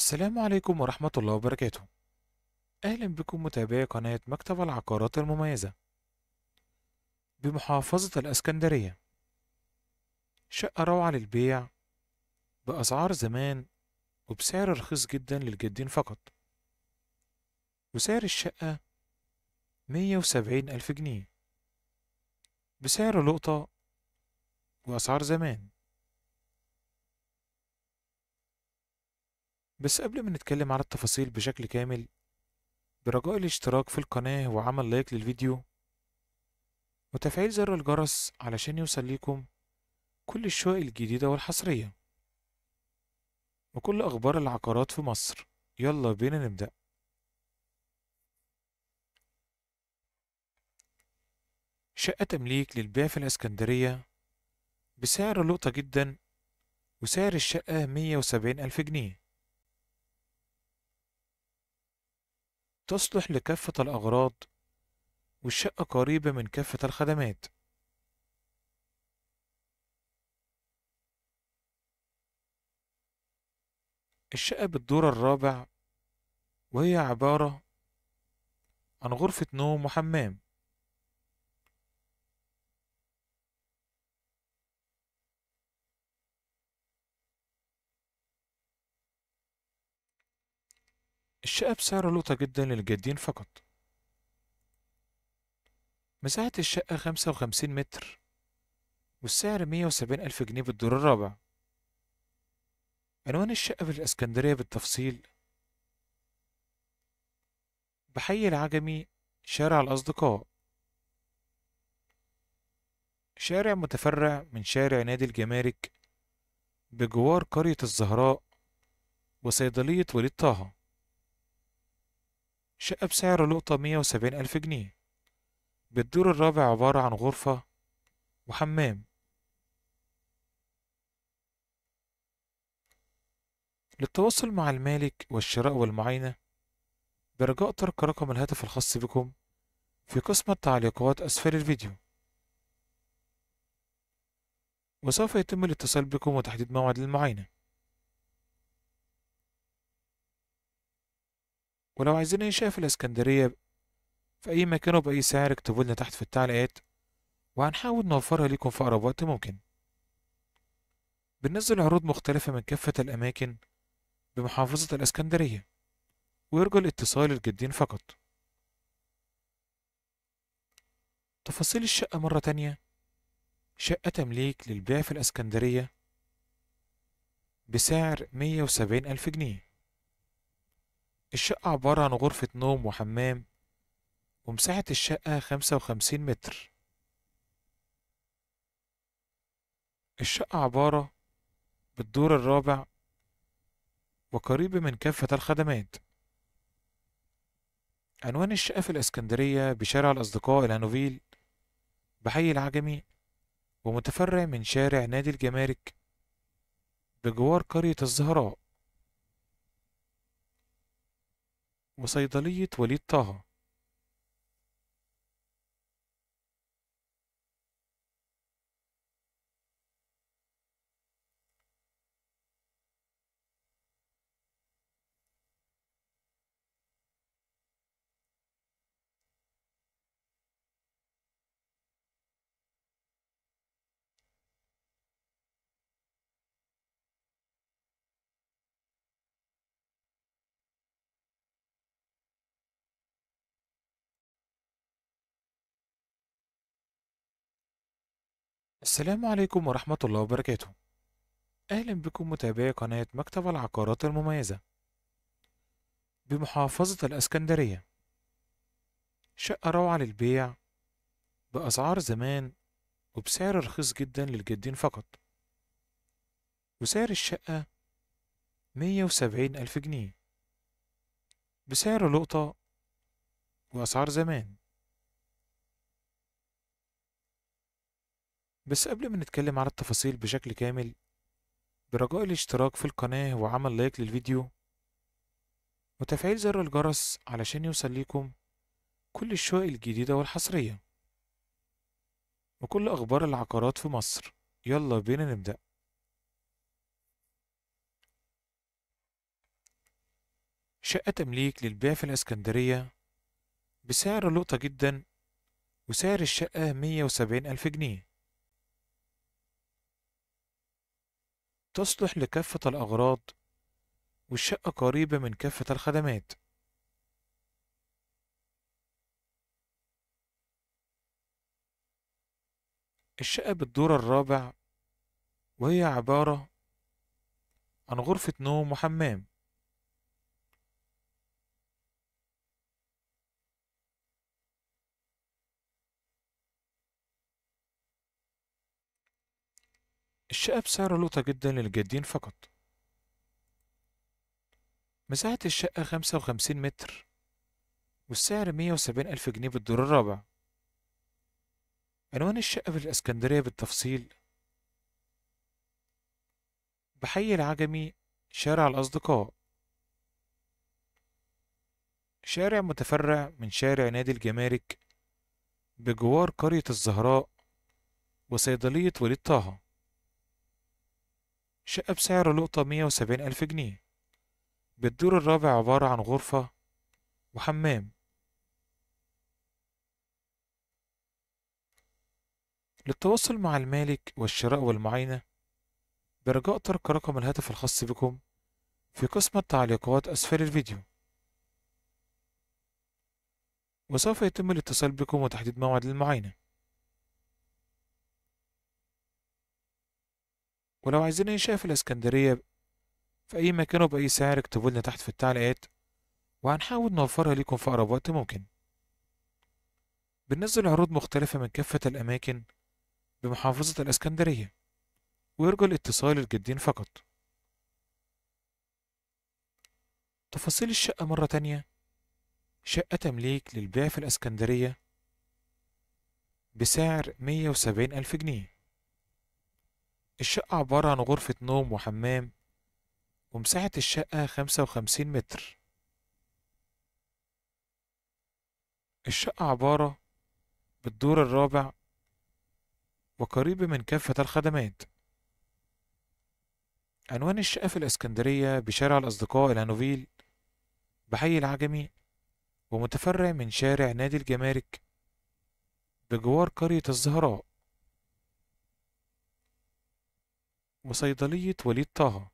السلام عليكم ورحمة الله وبركاته أهلا بكم متابعي قناة مكتب العقارات المميزة بمحافظة الأسكندرية شقة روعة للبيع بأسعار زمان وبسعر رخيص جدا للجدين فقط وسعر الشقة مية وسبعين ألف جنيه بسعر لقطة وأسعار زمان بس قبل ما نتكلم على التفاصيل بشكل كامل برجاء الاشتراك في القناة وعمل لايك للفيديو وتفعيل زر الجرس علشان يوصل ليكم كل الشقق الجديدة والحصرية وكل أخبار العقارات في مصر يلا بينا نبدأ شقة تمليك للبيع في الإسكندرية بسعر لقطة جدا وسعر الشقة مية وسبعين ألف جنيه تصلح لكافة الأغراض والشقة قريبة من كافة الخدمات الشقة بالدور الرابع وهي عبارة عن غرفة نوم وحمام الشقة بسعر لوطة جدا للجادين فقط مساحة الشقة خمسة وخمسين متر والسعر مية وسبعين ألف جنيه بالدور الرابع عنوان الشقة في الإسكندرية بالتفصيل بحي العجمي شارع الأصدقاء شارع متفرع من شارع نادي الجمارك بجوار قرية الزهراء وصيدلية وليد طه شقة بسعر لقطة مية وسبعين ألف جنيه بالدور الرابع عبارة عن غرفة وحمام للتواصل مع المالك والشراء والمعاينة برجاء ترك رقم الهاتف الخاص بكم في قسم التعليقات أسفل الفيديو وسوف يتم الاتصال بكم وتحديد موعد للمعاينه ولو عايزين إنشاء في الإسكندرية في أي مكان وبأي سعر اكتبوا لنا تحت في التعليقات وهنحاول نوفرها ليكم في أقرب وقت ممكن بننزل عروض مختلفة من كافة الأماكن بمحافظة الإسكندرية ويرجو الاتصال الجدين فقط تفاصيل الشقة مرة تانية شقة تمليك للبيع في الإسكندرية بسعر مية وسبعين ألف جنيه الشقة عبارة عن غرفة نوم وحمام ومساحة الشقة خمسة وخمسين متر الشقة عبارة بالدور الرابع وقريب من كافة الخدمات عنوان الشقة في الإسكندرية بشارع الأصدقاء الهانوفيل بحي العجمي ومتفرع من شارع نادي الجمارك بجوار قرية الزهراء وصيدلية وليد طه السلام عليكم ورحمة الله وبركاته أهلا بكم متابعي قناة مكتب العقارات المميزة بمحافظة الأسكندرية شقة روعة للبيع بأسعار زمان وبسعر رخيص جدا للجدين فقط وسعر الشقة مية وسبعين ألف جنيه بسعر لقطة وأسعار زمان بس قبل ما نتكلم على التفاصيل بشكل كامل برجاء الاشتراك في القناة وعمل لايك للفيديو وتفعيل زر الجرس علشان يوصل ليكم كل الشقق الجديدة والحصرية وكل أخبار العقارات في مصر يلا بينا نبدأ شقة تمليك للبيع في الإسكندرية بسعر لقطة جدا وسعر الشقة مية وسبعين ألف جنيه تصلح لكافة الأغراض والشقة قريبة من كافة الخدمات الشقة بالدور الرابع وهي عبارة عن غرفة نوم وحمام الشقة بسعر لوطة جدا للجادين فقط مساحة الشقة خمسة وخمسين متر والسعر مية وسبعين ألف جنيه بالدور الرابع عنوان الشقة في الإسكندرية بالتفصيل بحي العجمي شارع الأصدقاء شارع متفرع من شارع نادي الجمارك بجوار قرية الزهراء وصيدلية وليد طه شقة بسعر لقطة مية وسبعين ألف جنيه بالدور الرابع عبارة عن غرفة وحمام للتواصل مع المالك والشراء والمعاينة برجاء ترك رقم الهاتف الخاص بكم في قسم التعليقات أسفل الفيديو وسوف يتم الاتصال بكم وتحديد موعد للمعاينة ولو عايزين انشاء في الإسكندرية في أي مكان وبأي سعر اكتبوا لنا تحت في التعليقات وهنحاول نوفرها ليكم في أقرب وقت ممكن بننزل عروض مختلفة من كافة الأماكن بمحافظة الإسكندرية ويرجى الاتصال الجدين فقط تفاصيل الشقة مرة تانية شقة تمليك للبيع في الإسكندرية بسعر مية وسبعين ألف جنيه الشقة عبارة عن غرفة نوم وحمام ومساحة الشقة خمسة وخمسين متر الشقة عبارة بالدور الرابع وقريبة من كافة الخدمات عنوان الشقة في الإسكندرية بشارع الأصدقاء الهانوفيل بحي العجمي ومتفرع من شارع نادي الجمارك بجوار قرية الزهراء وصيدلية وليد طه